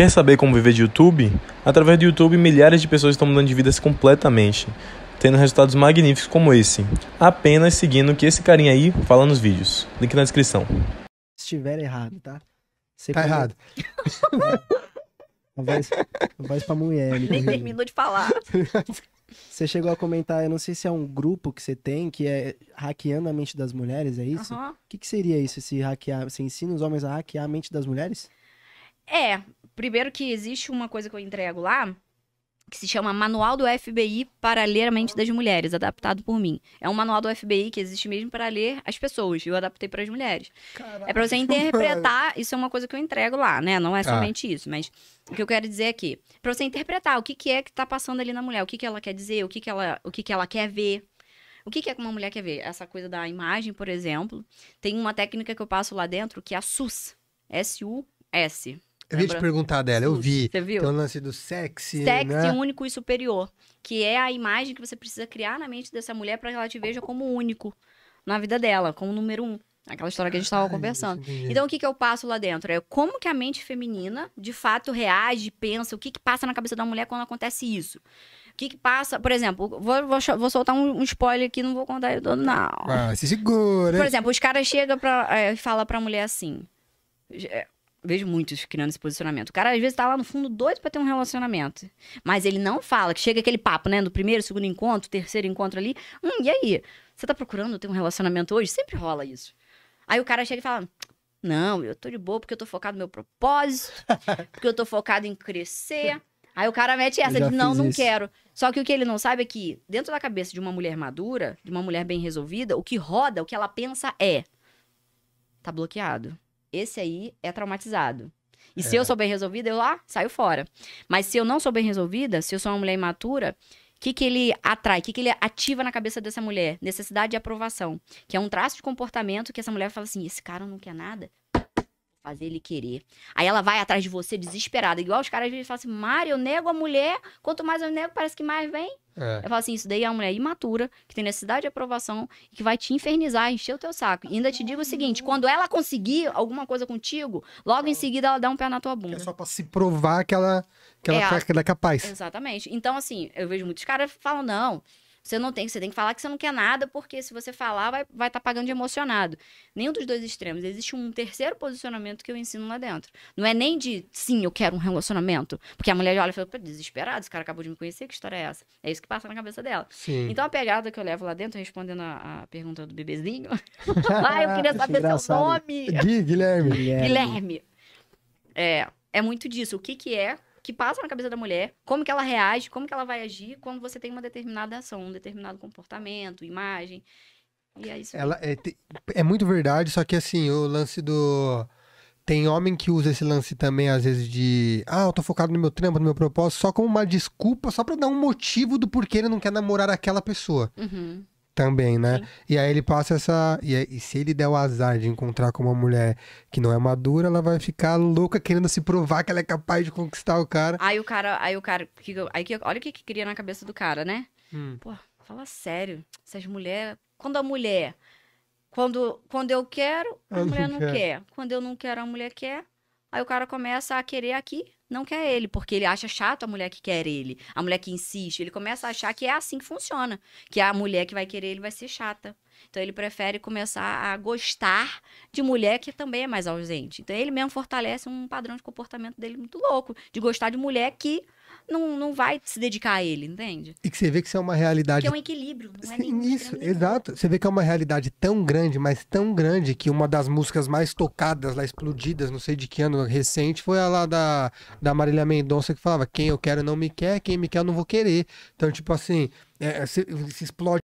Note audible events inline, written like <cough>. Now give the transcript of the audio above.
Quer saber como viver de YouTube? Através do YouTube, milhares de pessoas estão mudando de vidas completamente, tendo resultados magníficos como esse, apenas seguindo o que esse carinha aí fala nos vídeos. Link na descrição. Se estiver errado, tá? Você tá como... errado. <laughs> a voz, a voz pra mulher. Nem terminou de falar. <laughs> Você chegou a comentar, eu não sei se é um grupo que você tem, que é hackeando a mente das mulheres, é isso? Uhum. O que, que seria isso, se hackear? Você ensina os homens a hackear a mente das mulheres? É. Primeiro que existe uma coisa que eu entrego lá, que se chama Manual do FBI para ler a mente das mulheres, adaptado por mim. É um manual do FBI que existe mesmo para ler as pessoas, eu adaptei para as mulheres. Caraca, é para você <laughs> interpretar, mano. isso é uma coisa que eu entrego lá, né? Não é ah. somente ah. isso, mas o que eu quero dizer aqui, é para você interpretar o que, que é que tá passando ali na mulher, o que que ela quer dizer, o que que ela, o que que ela quer ver. O que, que é que uma mulher quer ver? Essa coisa da imagem, por exemplo. Tem uma técnica que eu passo lá dentro que é a SUS. S-U-S. Eu ia te perguntar dela, eu vi. Você viu? Tem o lance do sexy. Sexy, né? único e superior. Que é a imagem que você precisa criar na mente dessa mulher para que ela te veja como único na vida dela, como número um. Aquela história que a gente estava ah, conversando. Então, o que, que eu passo lá dentro? É como que a mente feminina, de fato, reage, pensa, o que, que passa na cabeça da mulher quando acontece isso. O que, que passa, por exemplo, vou, vou, vou soltar um, um, spoiler aqui, não vou contar eu todo, não. Ah, se segura. Por exemplo, os caras chegam é, e falam pra mulher assim: vejo muitos criando esse posicionamento. O cara, às vezes, tá lá no fundo doido para ter um relacionamento. Mas ele não fala, que chega aquele papo, né? Do primeiro, segundo encontro, terceiro encontro ali. Hum, e aí? Você tá procurando ter um relacionamento hoje? Sempre rola isso. Aí o cara chega e fala: Não, eu tô de boa porque eu tô focado no meu propósito, <laughs> porque eu tô focado em crescer. Aí o cara mete essa de não, não isso. quero. Só que o que ele não sabe é que, dentro da cabeça de uma mulher madura, de uma mulher bem resolvida, o que roda, o que ela pensa é: tá bloqueado esse aí é traumatizado. E é. se eu sou bem resolvida, eu lá saio fora. Mas se eu não sou bem resolvida, se eu sou uma mulher imatura, o que, que ele atrai, o que, que ele ativa na cabeça dessa mulher? Necessidade de aprovação, que é um traço de comportamento que essa mulher fala assim: esse cara não quer nada, fazer ele querer. Aí ela vai atrás de você desesperada. Igual os caras às vezes falam assim: Mário, eu nego a mulher, quanto mais eu nego, parece que mais vem. É. Eu falo assim: isso daí é uma mulher imatura, que tem necessidade de aprovação, e que vai te infernizar, encher o teu saco. E ainda te digo o seguinte: quando ela conseguir alguma coisa contigo, logo em é. seguida ela dá um pé na tua bunda. É só pra se provar que ela, que ela, é, tá, que ela é capaz. Exatamente. Então, assim, eu vejo muitos caras falam: não. Você não tem, você tem que falar que você não quer nada, porque se você falar, vai estar vai tá pagando de emocionado. Nenhum dos dois extremos. Existe um terceiro posicionamento que eu ensino lá dentro. Não é nem de sim, eu quero um relacionamento. Porque a mulher olha e fala, desesperado, esse cara acabou de me conhecer, que história é essa? É isso que passa na cabeça dela. Sim. Então a pegada que eu levo lá dentro, respondendo a, a pergunta do bebezinho. <laughs> Ai, eu queria saber seu nome. Gui, Guilherme. Guilherme. Guilherme. É, é muito disso. O que, que é que passa na cabeça da mulher, como que ela reage, como que ela vai agir quando você tem uma determinada ação, um determinado comportamento, imagem. E é isso. Ela é, é muito verdade, só que assim, o lance do. Tem homem que usa esse lance também, às vezes, de. Ah, eu tô focado no meu trampo, no meu propósito, só como uma desculpa, só pra dar um motivo do porquê ele não quer namorar aquela pessoa. Uhum. Também, né? Sim. E aí ele passa essa. E, aí, e, se ele der o azar de encontrar com uma mulher que não é madura, ela vai ficar louca querendo se provar que ela é capaz de conquistar o cara. Aí o cara. Aí o cara. Aí que, olha o que, que queria na cabeça do cara, né? Hum. Pô, fala sério. Essas mulheres. Quando a mulher. Quando, quando eu quero, a eu mulher não quer. quer. Quando eu não quero, a mulher quer. Aí o cara começa a querer aqui, não quer ele, porque ele acha chato a mulher que quer ele, a mulher que insiste. Ele começa a achar que é assim que funciona, que a mulher que vai querer ele vai ser chata. Então ele prefere começar a gostar de mulher que também é mais ausente. Então ele mesmo fortalece um padrão de comportamento dele muito louco, de gostar de mulher que não, não vai se dedicar a ele, entende? E que você vê que isso é uma realidade. Que é um equilíbrio, não é Sim, Isso, exato. Você vê que é uma realidade tão grande, mas tão grande, que uma das músicas mais tocadas, lá explodidas, não sei de que ano recente, foi a lá da, da Marília Mendonça que falava: quem eu quero não me quer, quem me quer eu não vou querer. Então, tipo assim, é, é se, se explode